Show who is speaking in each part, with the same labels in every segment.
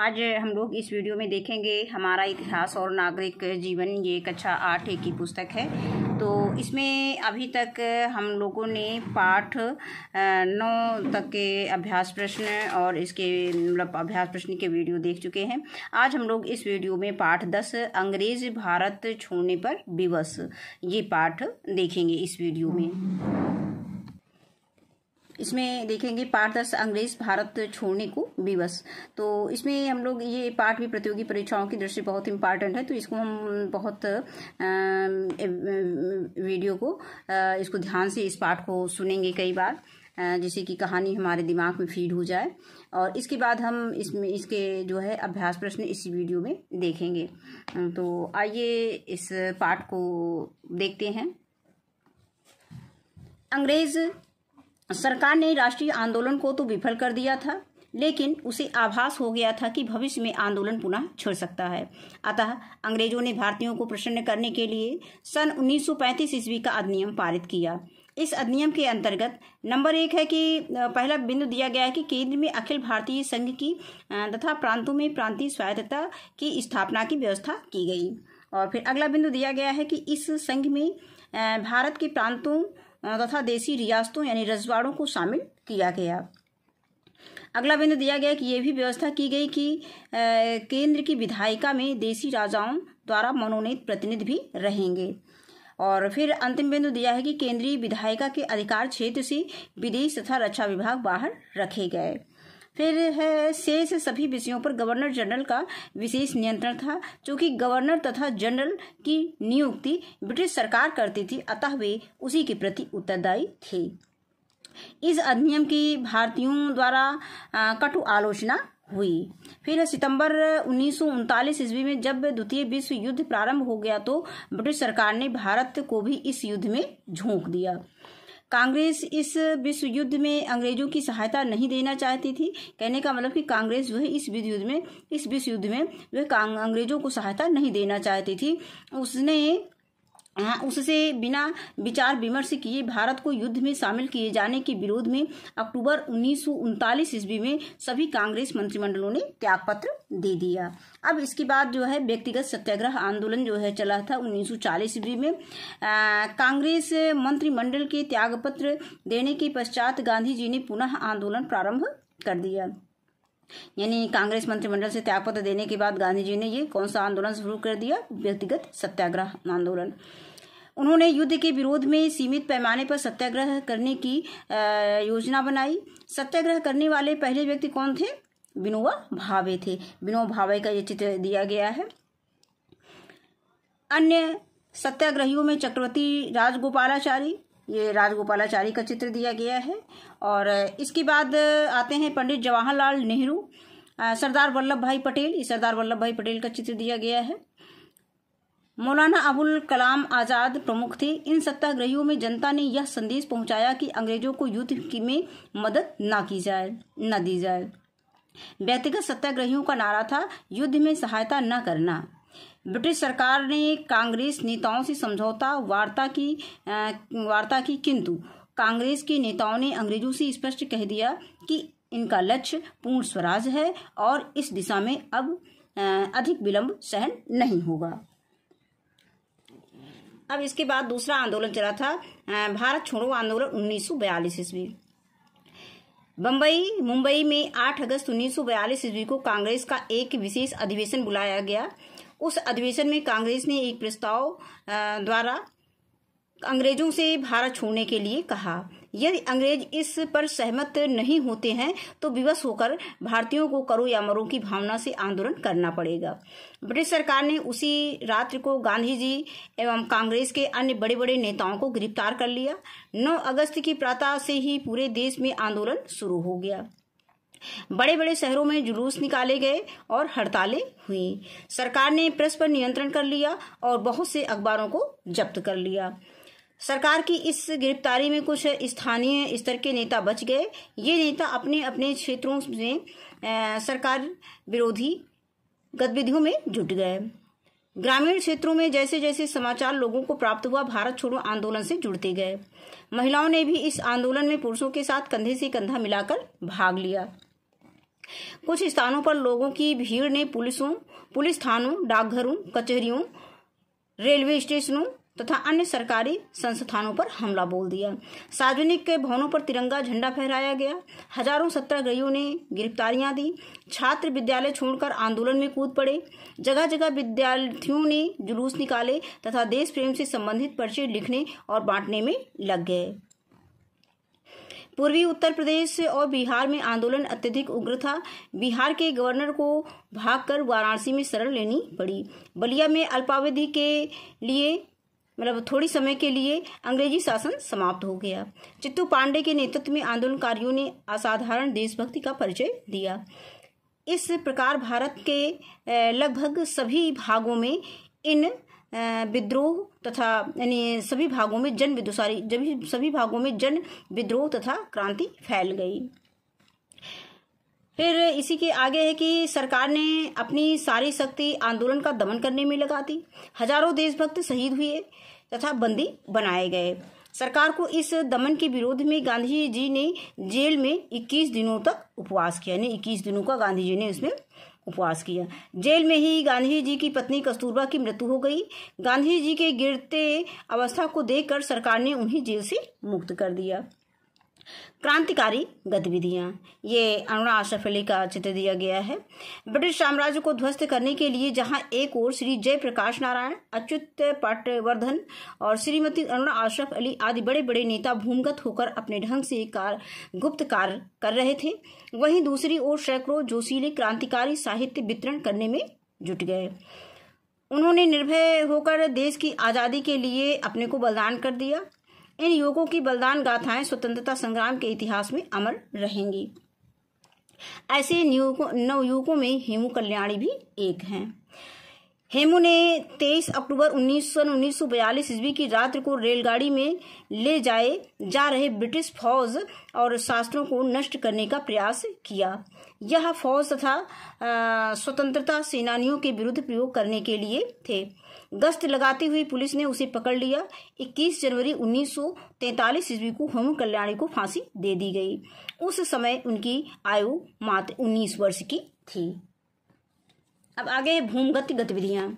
Speaker 1: आज हम लोग इस वीडियो में देखेंगे हमारा इतिहास और नागरिक जीवन ये कक्षा अच्छा आठ की पुस्तक है तो इसमें अभी तक हम लोगों ने पाठ नौ तक के अभ्यास प्रश्न और इसके मतलब अभ्यास प्रश्न के वीडियो देख चुके हैं आज हम लोग इस वीडियो में पाठ दस अंग्रेज भारत छोड़ने पर विवश ये पाठ देखेंगे इस वीडियो में इसमें देखेंगे पार्ट दस अंग्रेज भारत छोड़ने को विवश तो इसमें हम लोग ये पार्ट भी प्रतियोगी परीक्षाओं की दृष्टि बहुत इम्पॉर्टेंट है तो इसको हम बहुत वीडियो को इसको ध्यान से इस पार्ट को सुनेंगे कई बार जिससे कि कहानी हमारे दिमाग में फीड हो जाए और इसके बाद हम इसमें इसके जो है अभ्यास प्रश्न इसी वीडियो में देखेंगे तो आइए इस पार्ट को देखते हैं अंग्रेज़ सरकार ने राष्ट्रीय आंदोलन को तो विफल कर दिया था लेकिन उसे आभास हो गया था कि भविष्य में आंदोलन पुनः छिड़ सकता है अतः अंग्रेजों ने भारतीयों को प्रसन्न करने के लिए सन 1935 ईस्वी का अधिनियम पारित किया इस अधिनियम के अंतर्गत नंबर एक है कि पहला बिंदु दिया गया है कि केंद्र में अखिल भारतीय संघ की तथा प्रांतों में प्रांतीय स्वायत्तता की स्थापना की व्यवस्था की गई और फिर अगला बिंदु दिया गया है कि इस संघ में भारत के प्रांतों तथा देसी रियासतों यानी रजवाड़ों को शामिल किया गया अगला बिंदु दिया गया कि यह भी व्यवस्था की गई कि केंद्र की विधायिका में देसी राजाओं द्वारा मनोनीत प्रतिनिधि भी रहेंगे और फिर अंतिम बिंदु दिया है कि केंद्रीय विधायिका के अधिकार क्षेत्र से विदेश तथा रक्षा विभाग बाहर रखे गए फिर है शेष सभी विषयों पर गवर्नर जनरल का विशेष नियंत्रण था चूंकि गवर्नर तथा जनरल की नियुक्ति ब्रिटिश सरकार करती थी अतः वे उसी के प्रति उत्तरदायी थे इस अधिनियम की भारतीयों द्वारा कटु आलोचना हुई फिर सितंबर उन्नीस ईस्वी में जब द्वितीय विश्व युद्ध प्रारंभ हो गया तो ब्रिटिश सरकार ने भारत को भी इस युद्ध में झोंक दिया कांग्रेस इस विश्व युद्ध में अंग्रेजों की सहायता नहीं देना चाहती थी कहने का मतलब कि कांग्रेस जो है इस विश्व युद्ध में इस विश्व युद्ध में वह अंग्रेजों को सहायता नहीं देना चाहती थी उसने हाँ, उससे बिना विचार विमर्श किए भारत को युद्ध में शामिल किए जाने के विरोध में अक्टूबर उन्नीस ईस्वी में सभी कांग्रेस मंत्रिमंडलों ने त्याग पत्र दे दिया अब इसके बाद जो है व्यक्तिगत सत्याग्रह आंदोलन जो है चला था 1940 ईस्वी में कांग्रेस मंत्रिमंडल के त्याग पत्र देने के पश्चात गांधी जी ने पुनः आंदोलन प्रारंभ कर दिया यानी कांग्रेस मंत्रिमंडल से त्यागपत्र देने के बाद गांधी जी ने ये कौन सा आंदोलन शुरू कर दिया व्यक्तिगत सत्याग्रह आंदोलन उन्होंने युद्ध के विरोध में सीमित पैमाने पर सत्याग्रह करने की योजना बनाई सत्याग्रह करने वाले पहले व्यक्ति कौन थे विनोबा भावे थे विनोबा भावे का ये चित्र दिया गया है अन्य सत्याग्रहियों में चक्रवर्ती राजगोपालाचारी ये राजगोपालाचारी का चित्र दिया गया है और इसके बाद आते हैं पंडित जवाहरलाल नेहरू सरदार वल्लभ भाई पटेल ये सरदार वल्लभ भाई पटेल का चित्र दिया गया है मौलाना अबुल कलाम आज़ाद प्रमुख थे इन सत्याग्रहियों में जनता ने यह संदेश पहुंचाया कि अंग्रेजों को युद्ध की में मदद ना की जाए न दी जाए व्यक्तिगत सत्याग्रहियों का नारा था युद्ध में सहायता न करना ब्रिटिश सरकार ने कांग्रेस नेताओं से समझौता वार्ता की आ, वार्ता की किंतु कांग्रेस के नेताओं ने अंग्रेजों से स्पष्ट कह दिया कि इनका लक्ष्य पूर्ण स्वराज है और इस दिशा में अब अधिक विलंब सहन नहीं होगा अब इसके बाद दूसरा आंदोलन चला था भारत छोड़ो आंदोलन उन्नीस सौ बयालीस ईस्वी बम्बई मुंबई में 8 अगस्त 1942 ईस्वी को कांग्रेस का एक विशेष अधिवेशन बुलाया गया उस अधिवेशन में कांग्रेस ने एक प्रस्ताव द्वारा अंग्रेजों से भारत छोड़ने के लिए कहा यदि अंग्रेज इस पर सहमत नहीं होते हैं तो विवश होकर भारतीयों को करो या मरो की भावना से आंदोलन करना पड़ेगा ब्रिटिश सरकार ने उसी रात्रि को गांधी जी एवं कांग्रेस के अन्य बड़े बड़े नेताओं को गिरफ्तार कर लिया 9 अगस्त की प्रातः से ही पूरे देश में आंदोलन शुरू हो गया बड़े बड़े शहरों में जुलूस निकाले गए और हड़तालें हुई सरकार ने प्रेस पर नियंत्रण कर लिया और बहुत से अखबारों को जब्त कर लिया सरकार की इस गिरफ्तारी में कुछ स्थानीय स्तर के नेता बच गए ये नेता अपने अपने क्षेत्रों में सरकार विरोधी गतिविधियों में जुट गए ग्रामीण क्षेत्रों में जैसे जैसे समाचार लोगों को प्राप्त हुआ भारत छोड़ो आंदोलन से जुड़ते गए महिलाओं ने भी इस आंदोलन में पुरुषों के साथ कंधे से कंधा मिलाकर भाग लिया कुछ स्थानों पर लोगों की भीड़ ने पुलिसों पुलिस थानों डाकघरों कचहरियों रेलवे स्टेशनों तथा अन्य सरकारी संस्थानों पर हमला बोल दिया सार्वजनिक के भवनों पर तिरंगा झंडा फहराया गया हजारों सत्याग्रहियों ने गिरफ्तारियां दी छात्र विद्यालय छोड़कर आंदोलन में कूद पड़े जगह जगह विद्यार्थियों ने जुलूस निकाले तथा देश प्रेम से संबंधित पर्चे लिखने और बांटने में लग गए पूर्वी उत्तर प्रदेश और बिहार में आंदोलन अत्यधिक उग्र था बिहार के गवर्नर को भागकर वाराणसी में शरण लेनी पड़ी बलिया में अल्पावधि के लिए मतलब थोड़ी समय के लिए अंग्रेजी शासन समाप्त हो गया चित्तू पांडे के नेतृत्व में आंदोलनकारियों ने असाधारण देशभक्ति का परिचय दिया इस प्रकार भारत के लगभग सभी भागों में इन विद्रोह तथा यानी सभी भागों में जन विद्रोह सारी जब सभी भागों में जन विद्रोह तथा क्रांति फैल गई फिर इसी के आगे है कि सरकार ने अपनी सारी शक्ति आंदोलन का दमन करने में लगा दी हजारों देशभक्त शहीद हुए तथा बंदी बनाए गए सरकार को इस दमन के विरोध में गांधी जी ने जेल में 21 दिनों तक उपवास किया यानी 21 दिनों का गांधी जी ने उसमें उपवास किया जेल में ही गांधी जी की पत्नी कस्तूरबा की मृत्यु हो गई गांधी जी के गिरते अवस्था को देखकर सरकार ने उन्हें जेल से मुक्त कर दिया क्रांतिकारी गतिविधियाँ ये अरुणा आशाफली का चित्र दिया गया है ब्रिटिश साम्राज्य को ध्वस्त करने के लिए जहाँ एक ओर श्री जयप्रकाश नारायण अच्युत पाटवर्धन और श्रीमती अरुणा आशरफ अली आदि बड़े बड़े नेता भूमगत होकर अपने ढंग से कार गुप्त कार्य कर रहे थे वहीं दूसरी ओर सैकड़ों जोशीले क्रांतिकारी साहित्य वितरण करने में जुट गए उन्होंने निर्भय होकर देश की आज़ादी के लिए अपने को बलिदान कर दिया इन युवकों की बलिदान गाथाएं स्वतंत्रता संग्राम के इतिहास में अमर रहेंगी ऐसे नवयुवकों में हेमू कल्याणी भी एक हैं हेमू ने 23 अक्टूबर उन्नीस सन उन्नीस ईस्वी की रात्र को रेलगाड़ी में ले जाए जा रहे ब्रिटिश फौज और शास्त्रों को नष्ट करने का प्रयास किया यह फौज तथा स्वतंत्रता सेनानियों के विरुद्ध प्रयोग करने के लिए थे गश्त लगाती हुई पुलिस ने उसे पकड़ लिया 21 जनवरी 1943 ईस्वी को होम कल्याणी को फांसी दे दी गई उस समय उनकी आयु मात्र 19 वर्ष की थी अब आगे भूमगत गतिविधियां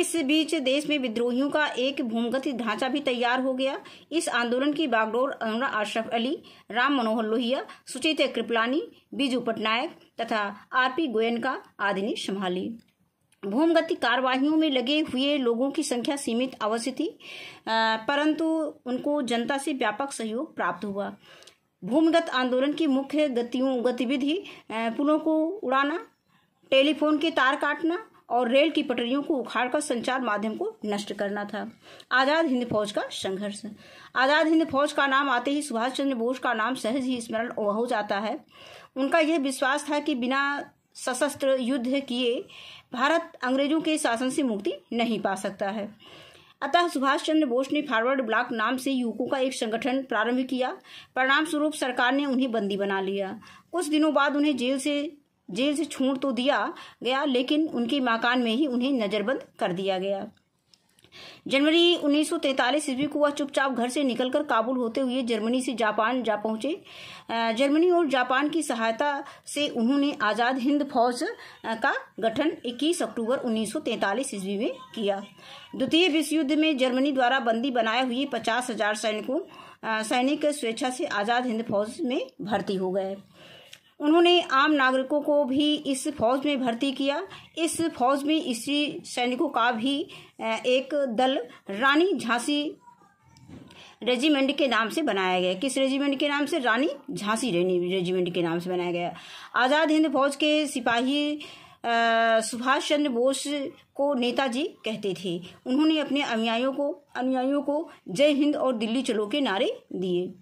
Speaker 1: इस बीच देश में विद्रोहियों का एक भूमगत ढांचा भी तैयार हो गया इस आंदोलन की बागडोर अनुरा अशरफ अली राम मनोहर लोहिया सुचित कृपलानी बीजू पटनायक तथा आरपी गोयन का आदि ने संभाली भूमगति कार्यवाही में लगे हुए लोगों की संख्या सीमित अवश्य थी परंतु उनको जनता से व्यापक सहयोग प्राप्त हुआ भूमिगत आंदोलन की मुख्य गतियों गतिविधि पुलों को उड़ाना टेलीफोन के तार काटना और रेल की पटरियों को उखाड़कर संचार माध्यम को नष्ट करना था आजाद हिंद फौज का संघर्ष आजाद हिंद फौज का नाम आते ही सुभाष चंद्र बोस का नाम सहज ही स्मरण हो जाता है उनका यह विश्वास था कि बिना सशस्त्र युद्ध किए भारत अंग्रेजों के शासन से मुक्ति नहीं पा सकता है अतः सुभाष चंद्र बोस ने फॉरवर्ड ब्लॉक नाम से युवकों का एक संगठन प्रारंभ किया परिणाम स्वरूप सरकार ने उन्हें बंदी बना लिया कुछ दिनों बाद उन्हें जेल से जेल से छोड़ तो दिया गया लेकिन उनके मकान में ही उन्हें नजरबंद कर दिया गया जनवरी 1943 ईस्वी को वह चुपचाप घर से निकलकर काबुल होते हुए जर्मनी से जापान जा पहुंचे जर्मनी और जापान की सहायता से उन्होंने आज़ाद हिंद फौज का गठन 21 अक्टूबर 1943 ईस्वी में किया द्वितीय विश्व युद्ध में जर्मनी द्वारा बंदी बनाए हुए पचास हजार सैनिकों सैनिक स्वेच्छा से आज़ाद हिंद फौज में भर्ती हो गए उन्होंने आम नागरिकों को भी इस फौज में भर्ती किया इस फौज में इसी सैनिकों का भी एक दल रानी झांसी रेजिमेंट के नाम से बनाया गया किस रेजिमेंट के नाम से रानी झांसी रेजिमेंट के नाम से बनाया गया आज़ाद हिंद फौज के सिपाही सुभाष चंद्र बोस को नेताजी कहते थे उन्होंने अपने अनुयायियों को अनुयायियों को जय हिंद और दिल्ली चलो के नारे दिए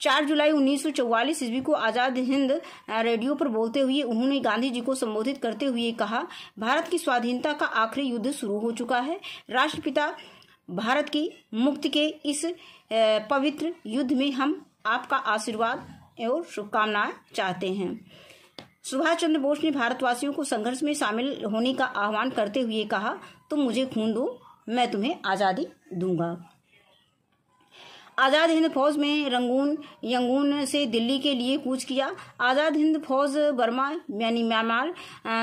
Speaker 1: चार जुलाई उन्नीस सौ चौवालीस ईस्वी को आज़ाद हिंद रेडियो पर बोलते हुए उन्होंने गांधी जी को संबोधित करते हुए कहा भारत की स्वाधीनता का आखिरी युद्ध शुरू हो चुका है राष्ट्रपिता भारत की मुक्ति के इस पवित्र युद्ध में हम आपका आशीर्वाद और शुभकामनाएं चाहते हैं सुभाष चंद्र बोस ने भारतवासियों को संघर्ष में शामिल होने का आह्वान करते हुए कहा तुम मुझे खून दो मैं तुम्हें आज़ादी दूंगा आज़ाद हिंद फौज में रंगून यंगून से दिल्ली के लिए कूच किया आज़ाद हिंद फौज बर्मा यानी म्यांमार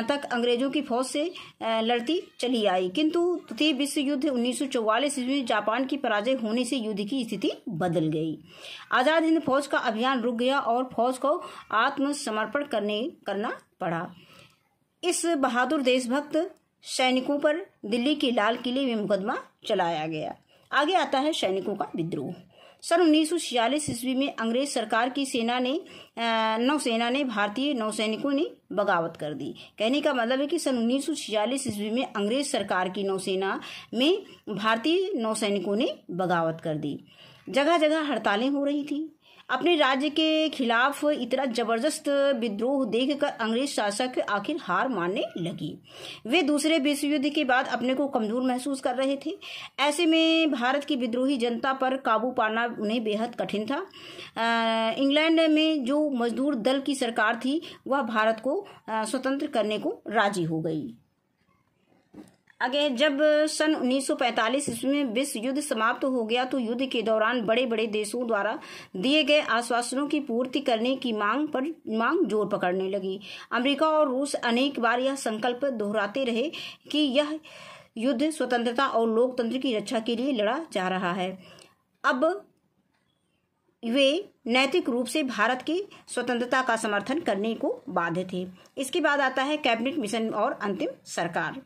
Speaker 1: तक अंग्रेजों की फौज से लड़ती चली आई किंतु तृतीय विश्व युद्ध 1944 में जापान की पराजय होने से युद्ध की स्थिति बदल गई आज़ाद हिंद फौज का अभियान रुक गया और फौज को आत्मसमर्पण करने करना पड़ा इस बहादुर देशभक्त सैनिकों पर दिल्ली के लाल किले में मुकदमा चलाया गया आगे आता है सैनिकों का विद्रोह सन उन्नीस ईस्वी में अंग्रेज सरकार की सेना ने नौसेना ने भारतीय नौसैनिकों ने बगावत कर दी कहने का मतलब है कि सन उन्नीस ईस्वी में अंग्रेज सरकार की नौसेना में भारतीय नौसैनिकों ने बगावत कर दी जगह जगह हड़तालें हो रही थी अपने राज्य के खिलाफ इतना जबरदस्त विद्रोह देखकर अंग्रेज शासक आखिर हार मानने लगी वे दूसरे विश्व युद्ध के बाद अपने को कमजोर महसूस कर रहे थे ऐसे में भारत की विद्रोही जनता पर काबू पाना उन्हें बेहद कठिन था इंग्लैंड में जो मजदूर दल की सरकार थी वह भारत को स्वतंत्र करने को राजी हो गई आगे जब सन 1945 ईस्वी में विश्व युद्ध समाप्त हो गया तो युद्ध के दौरान बड़े बड़े देशों द्वारा दिए गए आश्वासनों की पूर्ति करने की मांग पर मांग जोर पकड़ने लगी अमेरिका और रूस अनेक बार यह संकल्प दोहराते रहे कि यह युद्ध स्वतंत्रता और लोकतंत्र की रक्षा के लिए लड़ा जा रहा है अब वे नैतिक रूप से भारत की स्वतंत्रता का समर्थन करने को बाध्य थे इसके बाद आता है कैबिनेट मिशन और अंतिम सरकार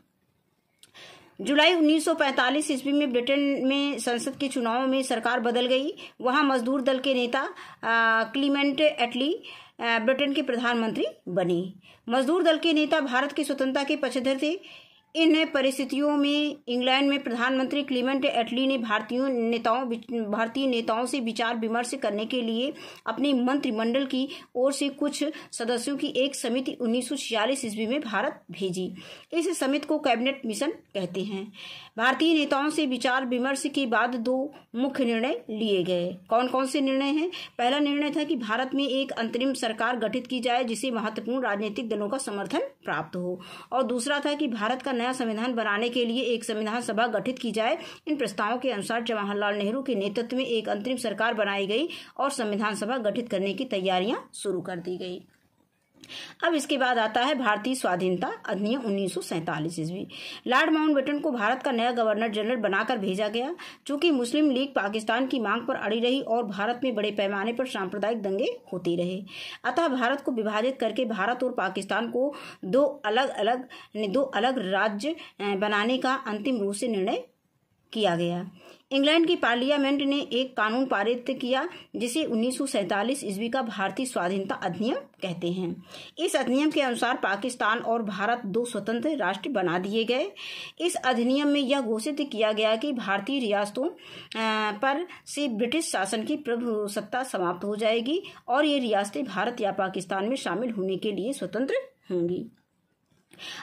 Speaker 1: जुलाई 1945 ईस्वी में ब्रिटेन में संसद के चुनाव में सरकार बदल गई वहां मजदूर दल के नेता क्लीमेंट एटली ब्रिटेन के प्रधानमंत्री बने मजदूर दल के नेता भारत की स्वतंत्रता के पक्षधर थे इन परिस्थितियों में इंग्लैंड में प्रधानमंत्री क्लीमेंट एटली ने भारतीय नेताओं भारतीय नेताओं से विचार विमर्श करने के लिए अपने मंत्रिमंडल की ओर से कुछ सदस्यों की एक समिति उन्नीस ईस्वी में भारत भेजी इस समिति को कैबिनेट मिशन कहते हैं भारतीय नेताओं से विचार विमर्श के बाद दो मुख्य निर्णय लिए गए कौन कौन से निर्णय हैं पहला निर्णय था कि भारत में एक अंतरिम सरकार गठित की जाए जिसे महत्वपूर्ण राजनीतिक दलों का समर्थन प्राप्त हो और दूसरा था कि भारत का नया नया संविधान बनाने के लिए एक संविधान सभा गठित की जाए इन प्रस्तावों के अनुसार जवाहरलाल नेहरू के नेतृत्व में एक अंतरिम सरकार बनाई गई और संविधान सभा गठित करने की तैयारियां शुरू कर दी गई अब इसके बाद आता है भारतीय स्वाधीनता अधिनियम उन्नीस सौ ईस्वी लॉर्ड बेटन को भारत का नया गवर्नर जनरल बनाकर भेजा गया चूंकि मुस्लिम लीग पाकिस्तान की मांग पर अड़ी रही और भारत में बड़े पैमाने पर सांप्रदायिक दंगे होते रहे अतः भारत को विभाजित करके भारत और पाकिस्तान को दो अलग अलग दो अलग राज्य बनाने का अंतिम रूप से निर्णय किया गया इंग्लैंड की पार्लियामेंट ने एक कानून पारित किया जिसे उन्नीस ईस्वी का भारतीय स्वाधीनता अधिनियम कहते हैं इस अधिनियम के अनुसार पाकिस्तान और भारत दो स्वतंत्र राष्ट्र बना दिए गए इस अधिनियम में यह घोषित किया गया कि भारतीय रियासतों पर से ब्रिटिश शासन की प्रभु सत्ता समाप्त हो जाएगी और ये रियासतें भारत या पाकिस्तान में शामिल होने के लिए स्वतंत्र होंगी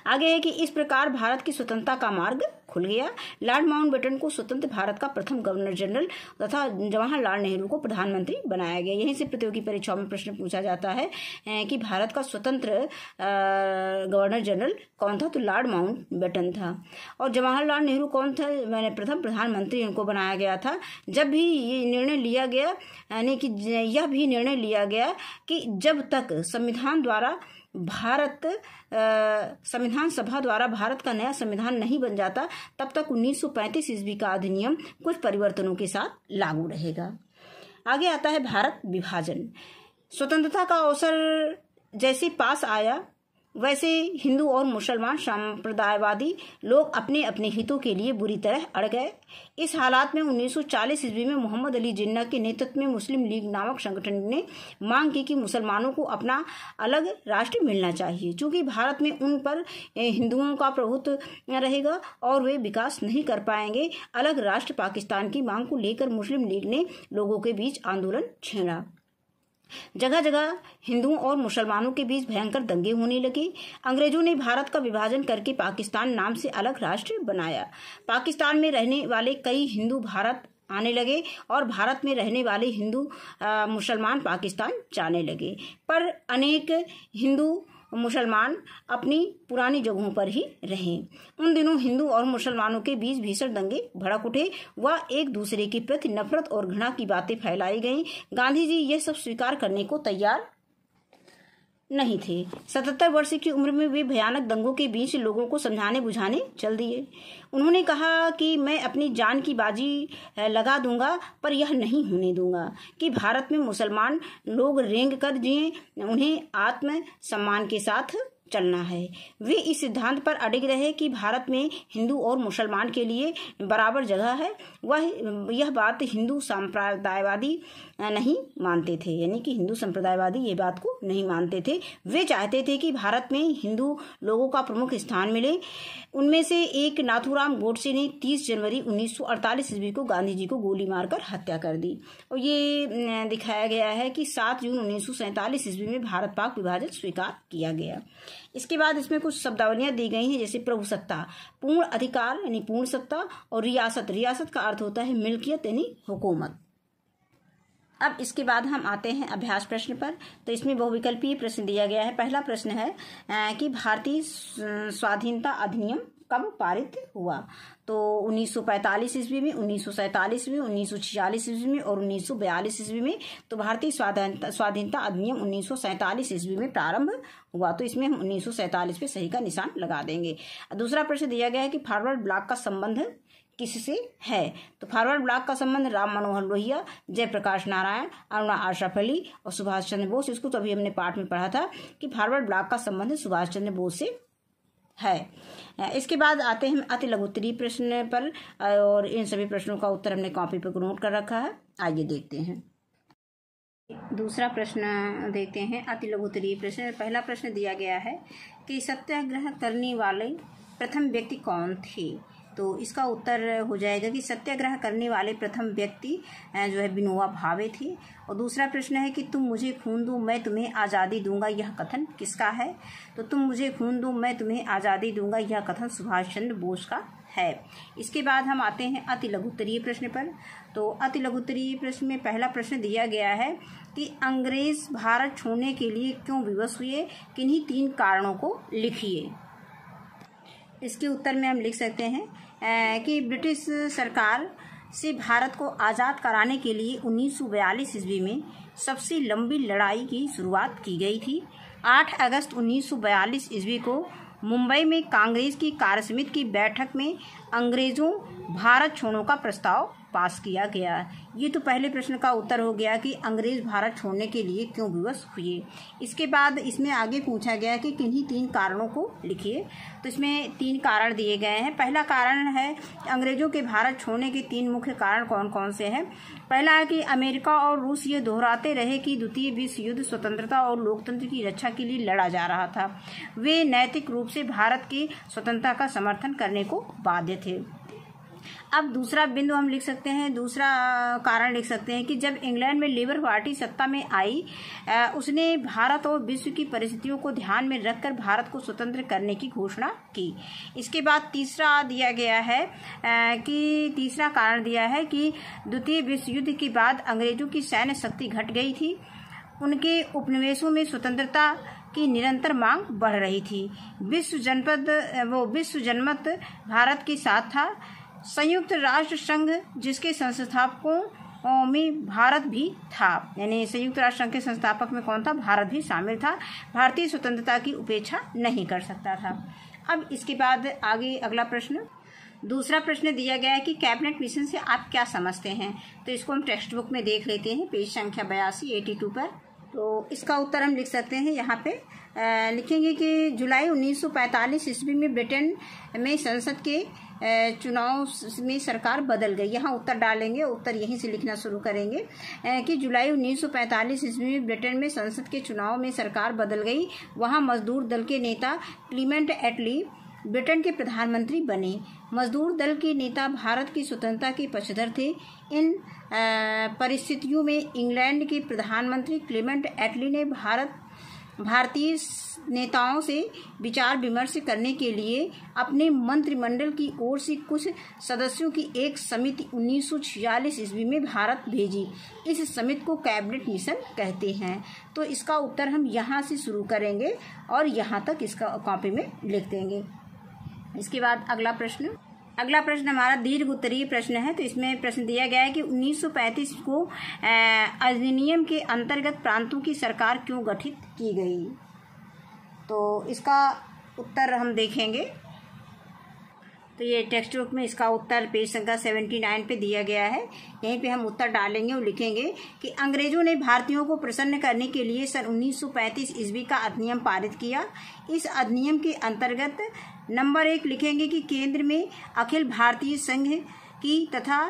Speaker 1: आगे है कि इस प्रकार भारत की स्वतंत्रता का मार्ग खुल गया लॉर्ड माउंटबेटन को स्वतंत्र भारत का प्रथम गवर्नर जनरल तथा जवाहरलाल नेहरू को प्रधानमंत्री बनाया गया यहीं से प्रतियोगी परीक्षाओं में प्रश्न पूछा जाता है कि भारत का स्वतंत्र गवर्नर जनरल कौन था तो लॉर्ड माउंटबेटन था और जवाहरलाल नेहरू कौन था मैंने प्रथम प्रधानमंत्री उनको बनाया गया था जब भी ये निर्णय लिया गया यानी कि यह भी निर्णय लिया गया कि जब तक संविधान द्वारा भारत संविधान सभा द्वारा भारत का नया संविधान नहीं बन जाता तब तक 1935 ईस्वी का अधिनियम कुछ परिवर्तनों के साथ लागू रहेगा आगे आता है भारत विभाजन स्वतंत्रता का अवसर जैसे पास आया वैसे हिंदू और मुसलमान संप्रदायवादी लोग अपने अपने हितों के लिए बुरी तरह अड़ गए इस हालात में 1940 ईस्वी में मोहम्मद अली जिन्ना के नेतृत्व में मुस्लिम लीग नामक संगठन ने मांग की कि मुसलमानों को अपना अलग राष्ट्र मिलना चाहिए क्योंकि भारत में उन पर हिंदुओं का प्रभुत्व रहेगा और वे विकास नहीं कर पाएंगे अलग राष्ट्र पाकिस्तान की मांग को लेकर मुस्लिम लीग ने लोगों के बीच आंदोलन छेड़ा जगह जगह हिंदुओं और मुसलमानों के बीच भयंकर दंगे होने लगे अंग्रेजों ने भारत का विभाजन करके पाकिस्तान नाम से अलग राष्ट्र बनाया पाकिस्तान में रहने वाले कई हिंदू भारत आने लगे और भारत में रहने वाले हिंदू मुसलमान पाकिस्तान जाने लगे पर अनेक हिंदू मुसलमान अपनी पुरानी जगहों पर ही रहे उन दिनों हिंदू और मुसलमानों के बीच भीषण दंगे भड़क उठे व एक दूसरे के प्रति नफरत और घृणा की बातें फैलाई गईं गांधी जी यह सब स्वीकार करने को तैयार नहीं थे सतहत्तर वर्ष की उम्र में वे भयानक दंगों के बीच लोगों को समझाने बुझाने चल दिए उन्होंने कहा कि मैं अपनी जान की बाजी लगा दूंगा पर यह नहीं होने दूंगा कि भारत में मुसलमान लोग रेंग कर जिए उन्हें आत्म सम्मान के साथ चलना है वे इस सिद्धांत पर अडिग रहे कि भारत में हिंदू और मुसलमान के लिए बराबर जगह है वह यह बात हिंदू संप्रदायवादी नहीं मानते थे यानी कि हिंदू संप्रदायवादी ये बात को नहीं मानते थे वे चाहते थे कि भारत में हिंदू लोगों का प्रमुख स्थान मिले उनमें से एक नाथुराम गोडसे ने 30 जनवरी 1948 ईस्वी को गांधी जी को गोली मारकर हत्या कर दी और ये दिखाया गया है कि 7 जून उन्नीस ईस्वी में भारत पाक विभाजन स्वीकार किया गया इसके बाद इसमें कुछ शब्दावलियां दी गई हैं जैसे प्रभु सत्ता पूर्ण अधिकार यानी पूर्ण सत्ता और रियासत रियासत का अर्थ होता है मिल्कियत यानी हुकूमत अब इसके बाद हम आते हैं अभ्यास प्रश्न पर तो इसमें बहुविकल्पीय प्रश्न दिया गया है पहला प्रश्न है कि भारतीय स्वाधीनता अधिनियम कम पारित हुआ तो 1945 ईस्वी में उन्नीस सौ में उन्नीस ईस्वी में और 1942 ईस्वी में तो भारतीय स्वाधीनता स्वाधीनता अधिनियम उन्नीस ईस्वी में प्रारंभ हुआ तो इसमें हम उन्नीस पे सही का निशान लगा देंगे दूसरा प्रश्न दिया गया है कि फॉरवर्ड ब्लॉक का संबंध किससे है तो फॉरवर्ड ब्लॉक का संबंध राम मनोहर लोहिया जयप्रकाश नारायण अरुणा आशराफ और सुभाष चंद्र बोस इसको तो अभी हमने पाठ में पढ़ा था कि फॉरवर्ड ब्लॉक का संबंध सुभाष चंद्र बोस से है इसके बाद आते हैं अति लघुतरी प्रश्न पर और इन सभी प्रश्नों का उत्तर हमने कॉपी पर नोट कर रखा है आइए देखते हैं दूसरा प्रश्न देखते हैं अति लघुतरी प्रश्न पहला प्रश्न दिया गया है कि सत्याग्रह करने वाले प्रथम व्यक्ति कौन थे तो इसका उत्तर हो जाएगा कि सत्याग्रह करने वाले प्रथम व्यक्ति जो है बिनोवा भावे थे और दूसरा प्रश्न है कि तुम मुझे खून दो मैं तुम्हें आज़ादी दूंगा यह कथन किसका है तो तुम मुझे खून दो मैं तुम्हें आज़ादी दूंगा यह कथन सुभाष चंद्र बोस का है इसके बाद हम आते हैं अति लघुत्तरीय प्रश्न पर तो अति लघुत्तरीय प्रश्न में पहला प्रश्न दिया गया है कि अंग्रेज़ भारत छोड़ने के लिए क्यों विवश हुए किन्हीं तीन कारणों को लिखिए इसके उत्तर में हम लिख सकते हैं कि ब्रिटिश सरकार से भारत को आज़ाद कराने के लिए 1942 ईस्वी में सबसे लंबी लड़ाई की शुरुआत की गई थी 8 अगस्त 1942 ईस्वी को मुंबई में कांग्रेस की कार्यसमिति की बैठक में अंग्रेज़ों भारत छोड़ो का प्रस्ताव पास किया गया ये तो पहले प्रश्न का उत्तर हो गया कि अंग्रेज भारत छोड़ने के लिए क्यों विवश हुए इसके बाद इसमें आगे पूछा गया कि किन्हीं तीन कारणों को लिखिए तो इसमें तीन कारण दिए गए हैं पहला कारण है अंग्रेजों के भारत छोड़ने के तीन मुख्य कारण कौन कौन से हैं पहला है कि अमेरिका और रूस ये दोहराते रहे कि द्वितीय विश्व युद्ध स्वतंत्रता और लोकतंत्र की रक्षा के लिए लड़ा जा रहा था वे नैतिक रूप से भारत की स्वतंत्रता का समर्थन करने को बाध्य थे अब दूसरा बिंदु हम लिख सकते हैं दूसरा कारण लिख सकते हैं कि जब इंग्लैंड में लेबर पार्टी सत्ता में आई उसने भारत और विश्व की परिस्थितियों को ध्यान में रखकर भारत को स्वतंत्र करने की घोषणा की इसके बाद तीसरा दिया गया है कि तीसरा कारण दिया है कि द्वितीय विश्व युद्ध के बाद अंग्रेजों की सैन्य शक्ति घट गई थी उनके उपनिवेशों में स्वतंत्रता की निरंतर मांग बढ़ रही थी विश्व जनपद वो विश्व जनमत भारत के साथ था संयुक्त राष्ट्र संघ जिसके संस्थापकों में भारत भी था यानी संयुक्त राष्ट्र संघ के संस्थापक में कौन था भारत भी शामिल था भारतीय स्वतंत्रता की उपेक्षा नहीं कर सकता था अब इसके बाद आगे अगला प्रश्न दूसरा प्रश्न दिया गया है कि कैबिनेट मिशन से आप क्या समझते हैं तो इसको हम टेक्स्ट बुक में देख लेते हैं पेज संख्या बयासी एटी टू पर तो इसका उत्तर हम लिख सकते हैं यहाँ पे लिखेंगे कि जुलाई 1945 ईस्वी में ब्रिटेन में संसद के चुनाव में सरकार बदल गई यहाँ उत्तर डालेंगे उत्तर यहीं से लिखना शुरू करेंगे कि जुलाई उन्नीस सौ ईस्वी में ब्रिटेन में संसद के चुनाव में सरकार बदल गई वहाँ मजदूर दल के नेता क्लीमेंट एटली ब्रिटेन के प्रधानमंत्री बने मजदूर दल के नेता भारत की स्वतंत्रता के पक्षधर थे इन परिस्थितियों में इंग्लैंड के प्रधानमंत्री क्लीमेंट एटली ने भारत भारतीय नेताओं से विचार विमर्श करने के लिए अपने मंत्रिमंडल की ओर से कुछ सदस्यों की एक समिति उन्नीस छियालीस ईस्वी में भारत भेजी इस समिति को कैबिनेट मिशन कहते हैं तो इसका उत्तर हम यहाँ से शुरू करेंगे और यहाँ तक इसका कॉपी में लिख देंगे इसके बाद अगला प्रश्न अगला प्रश्न हमारा दीर्घ उत्तरीय प्रश्न है तो इसमें प्रश्न दिया गया है कि 1935 को अधिनियम के अंतर्गत प्रांतों की सरकार क्यों गठित की गई तो इसका उत्तर हम देखेंगे तो ये टेक्स्ट बुक में इसका उत्तर पेज संख्या सेवेंटी नाइन पे दिया गया है यहीं पे हम उत्तर डालेंगे और लिखेंगे कि अंग्रेजों ने भारतीयों को प्रसन्न करने के लिए सन 1935 ईस्वी का अधिनियम पारित किया इस अधिनियम के अंतर्गत नंबर एक लिखेंगे कि केंद्र में अखिल भारतीय संघ की तथा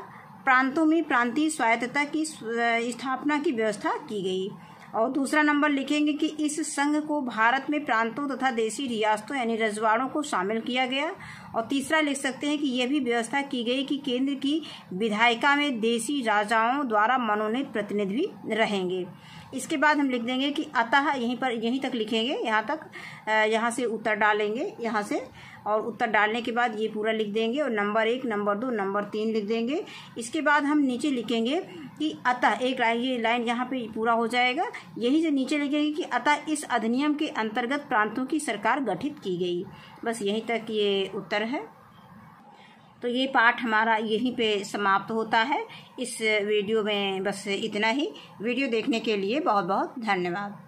Speaker 1: प्रांतों में प्रांतीय स्वायत्तता की स्थापना की व्यवस्था की गई और दूसरा नंबर लिखेंगे कि इस संघ को भारत में प्रांतों तथा देशी रियासतों यानी रजवाड़ों को शामिल किया गया और तीसरा लिख सकते हैं कि यह भी व्यवस्था की गई कि केंद्र की विधायिका में देशी राजाओं द्वारा मनोनीत प्रतिनिधि रहेंगे इसके बाद हम लिख देंगे कि अतः यहीं पर यहीं तक लिखेंगे यहाँ तक यहाँ से उत्तर डालेंगे यहाँ से और उत्तर डालने के बाद ये पूरा लिख देंगे और नंबर एक नंबर दो नंबर तीन लिख देंगे इसके बाद हम नीचे लिखेंगे कि अतः एक लाइन ये लाइन यहाँ पे पूरा हो जाएगा यही से नीचे लिखेंगे कि अतः इस अधिनियम के अंतर्गत प्रांतों की सरकार गठित की गई बस यहीं तक ये उत्तर है तो ये पाठ हमारा यहीं पे समाप्त होता है इस वीडियो में बस इतना ही वीडियो देखने के लिए बहुत बहुत धन्यवाद